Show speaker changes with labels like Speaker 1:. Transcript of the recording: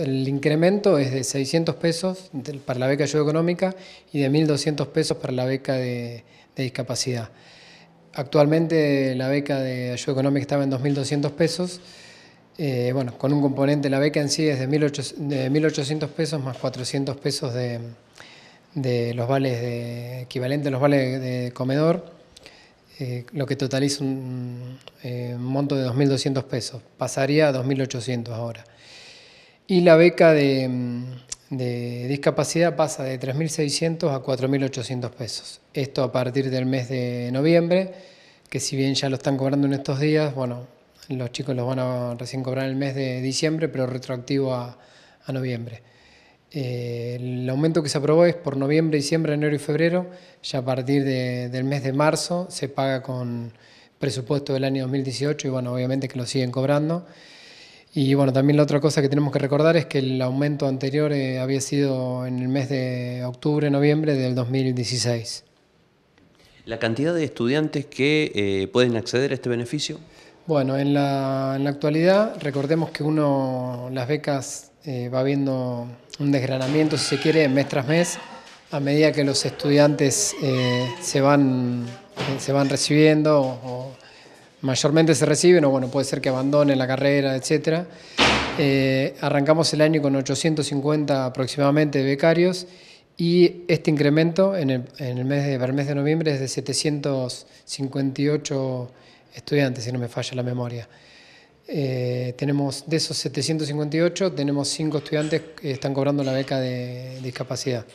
Speaker 1: El incremento es de 600 pesos para la beca de ayuda económica y de 1.200 pesos para la beca de, discapacidad. Actualmente la beca de ayuda económica estaba en 2.200 pesos. Eh, bueno, con un componente, la beca en sí es de 1.800 pesos más 400 pesos de, los vales de, equivalente a los vales de comedor. Eh, lo que totaliza un eh, monto de 2.200 pesos. Pasaría a 2.800 ahora. Y la beca de, mm, discapacidad pasa de 3.600 a 4.800 pesos. Esto a partir del mes de noviembre, que si bien ya lo están cobrando en estos días, bueno, los chicos los van a recién cobrar en el mes de diciembre, pero retroactivo a, noviembre. Eh, el aumento que se aprobó es por noviembre, diciembre, enero y febrero. Ya a partir del mes de marzo se paga con presupuesto del año 2018 y bueno, obviamente que lo siguen cobrando. Y bueno, también la otra cosa que tenemos que recordar es que el aumento anterior eh, había sido en el mes de octubre, noviembre del 2016. ¿La cantidad de estudiantes que eh, pueden acceder a este beneficio? Bueno, en la, actualidad recordemos que uno las becas eh, va viendo un desgranamiento, si se quiere, mes tras mes, a medida que los estudiantes se, van, se van recibiendo o, mayormente se reciben, o bueno, puede ser que abandonen la carrera, etc. Eh, arrancamos el año con 850 aproximadamente becarios y este incremento en el, mes de, el mes de noviembre es de 758 estudiantes, si no me falla la memoria. Eh, tenemos de esos 758, tenemos 5 estudiantes que están cobrando la beca de discapacidad.